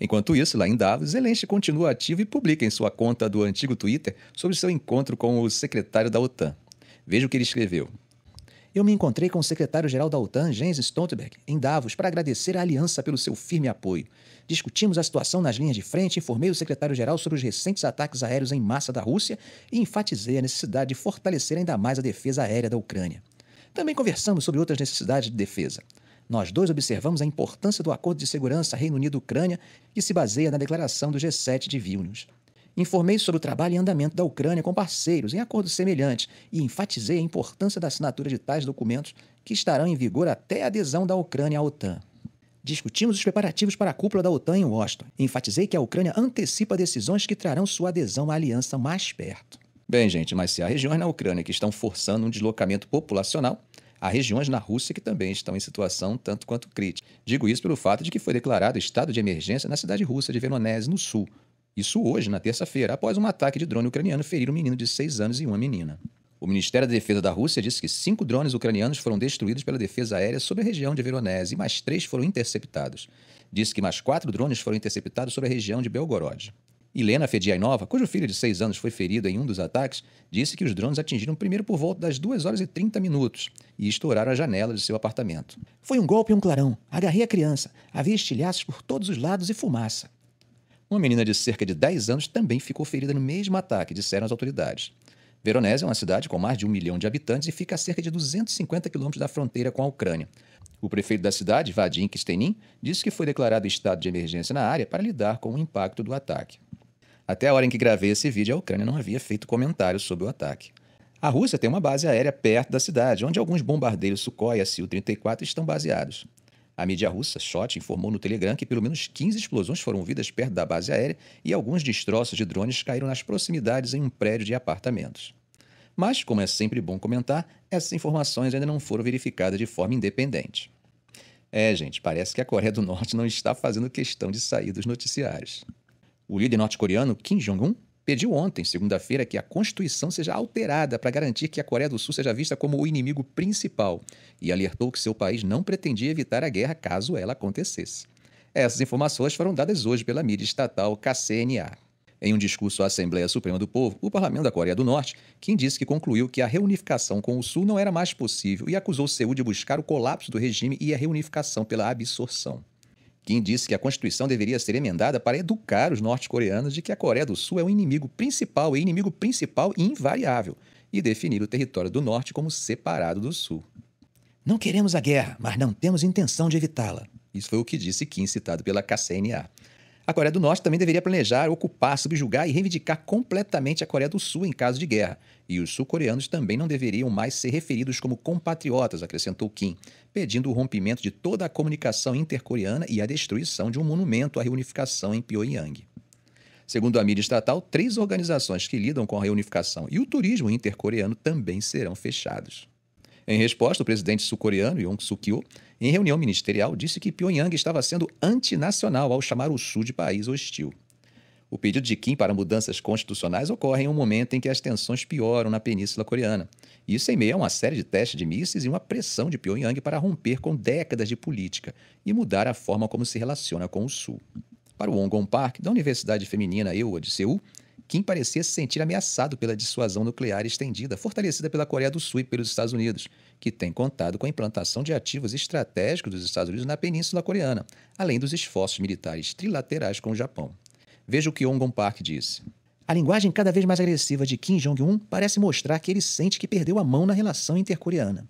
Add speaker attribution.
Speaker 1: Enquanto isso, lá em Davos, Zelensky continua ativo e publica em sua conta do antigo Twitter sobre seu encontro com o secretário da OTAN. Veja o que ele escreveu. Eu me encontrei com o secretário-geral da OTAN, Jens Stoltenberg, em Davos, para agradecer a aliança pelo seu firme apoio. Discutimos a situação nas linhas de frente, informei o secretário-geral sobre os recentes ataques aéreos em massa da Rússia e enfatizei a necessidade de fortalecer ainda mais a defesa aérea da Ucrânia. Também conversamos sobre outras necessidades de defesa nós dois observamos a importância do Acordo de Segurança Reino Unido-Ucrânia, que se baseia na declaração do G7 de Vilnius. Informei sobre o trabalho e andamento da Ucrânia com parceiros em acordos semelhantes e enfatizei a importância da assinatura de tais documentos que estarão em vigor até a adesão da Ucrânia à OTAN. Discutimos os preparativos para a cúpula da OTAN em Washington. Enfatizei que a Ucrânia antecipa decisões que trarão sua adesão à aliança mais perto. Bem, gente, mas se há regiões na Ucrânia que estão forçando um deslocamento populacional, Há regiões na Rússia que também estão em situação tanto quanto crítica. Digo isso pelo fato de que foi declarado estado de emergência na cidade russa de Veronese, no sul. Isso hoje, na terça-feira, após um ataque de drone ucraniano ferir um menino de 6 anos e uma menina. O Ministério da Defesa da Rússia disse que cinco drones ucranianos foram destruídos pela defesa aérea sobre a região de Veronese e mais três foram interceptados. Disse que mais quatro drones foram interceptados sobre a região de Belgorod. Helena Fediainova, cujo filho de 6 anos foi ferido em um dos ataques, disse que os drones atingiram primeiro por volta das 2 horas e 30 minutos e estouraram a janela de seu apartamento. Foi um golpe e um clarão. Agarrei a criança. Havia estilhaços por todos os lados e fumaça. Uma menina de cerca de 10 anos também ficou ferida no mesmo ataque, disseram as autoridades. Veronese é uma cidade com mais de um milhão de habitantes e fica a cerca de 250 quilômetros da fronteira com a Ucrânia. O prefeito da cidade, Vadim Kistenin, disse que foi declarado estado de emergência na área para lidar com o impacto do ataque. Até a hora em que gravei esse vídeo, a Ucrânia não havia feito comentários sobre o ataque. A Rússia tem uma base aérea perto da cidade, onde alguns bombardeiros Sukhoi e Su-34 estão baseados. A mídia russa, Shot, informou no Telegram que pelo menos 15 explosões foram ouvidas perto da base aérea e alguns destroços de drones caíram nas proximidades em um prédio de apartamentos. Mas, como é sempre bom comentar, essas informações ainda não foram verificadas de forma independente. É, gente, parece que a Coreia do Norte não está fazendo questão de sair dos noticiários. O líder norte-coreano Kim Jong-un pediu ontem, segunda-feira, que a Constituição seja alterada para garantir que a Coreia do Sul seja vista como o inimigo principal e alertou que seu país não pretendia evitar a guerra caso ela acontecesse. Essas informações foram dadas hoje pela mídia estatal KCNA. Em um discurso à Assembleia Suprema do Povo, o parlamento da Coreia do Norte, Kim disse que concluiu que a reunificação com o Sul não era mais possível e acusou Seul de buscar o colapso do regime e a reunificação pela absorção. Kim disse que a Constituição deveria ser emendada para educar os norte-coreanos de que a Coreia do Sul é o inimigo principal e inimigo principal invariável, e definir o território do norte como separado do sul. Não queremos a guerra, mas não temos intenção de evitá-la. Isso foi o que disse Kim, citado pela KCNA. A Coreia do Norte também deveria planejar ocupar, subjugar e reivindicar completamente a Coreia do Sul em caso de guerra. E os sul-coreanos também não deveriam mais ser referidos como compatriotas, acrescentou Kim, pedindo o rompimento de toda a comunicação intercoreana e a destruição de um monumento à reunificação em Pyongyang. Segundo a mídia estatal, três organizações que lidam com a reunificação e o turismo intercoreano também serão fechados. Em resposta, o presidente sul-coreano Yong Suk-yeol, em reunião ministerial, disse que Pyongyang estava sendo antinacional ao chamar o sul de país hostil. O pedido de Kim para mudanças constitucionais ocorre em um momento em que as tensões pioram na Península Coreana. Isso em meio a uma série de testes de mísseis e uma pressão de Pyongyang para romper com décadas de política e mudar a forma como se relaciona com o Sul. Para o Wongon Park, da Universidade Feminina EUA de Seul, Kim parecia se sentir ameaçado pela dissuasão nuclear estendida, fortalecida pela Coreia do Sul e pelos Estados Unidos, que tem contado com a implantação de ativos estratégicos dos Estados Unidos na Península Coreana, além dos esforços militares trilaterais com o Japão. Veja o que Ongon Park disse. A linguagem cada vez mais agressiva de Kim Jong-un parece mostrar que ele sente que perdeu a mão na relação intercoreana.